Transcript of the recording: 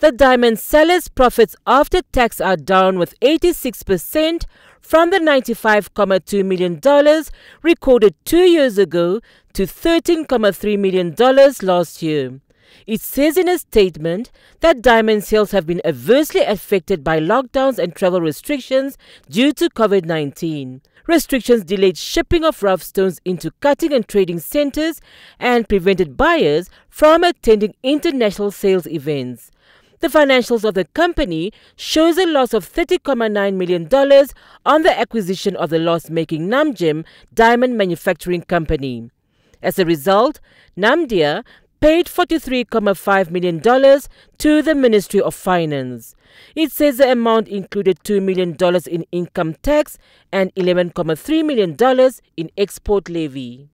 The diamond seller's profits after tax are down with 86% from the $95.2 million recorded two years ago to $13.3 million last year. It says in a statement that diamond sales have been adversely affected by lockdowns and travel restrictions due to COVID 19. Restrictions delayed shipping of rough stones into cutting and trading centers and prevented buyers from attending international sales events. The financials of the company shows a loss of $30.9 million on the acquisition of the loss-making Namjim Diamond Manufacturing Company. As a result, Namdia paid $43.5 million to the Ministry of Finance. It says the amount included $2 million in income tax and $11.3 million in export levy.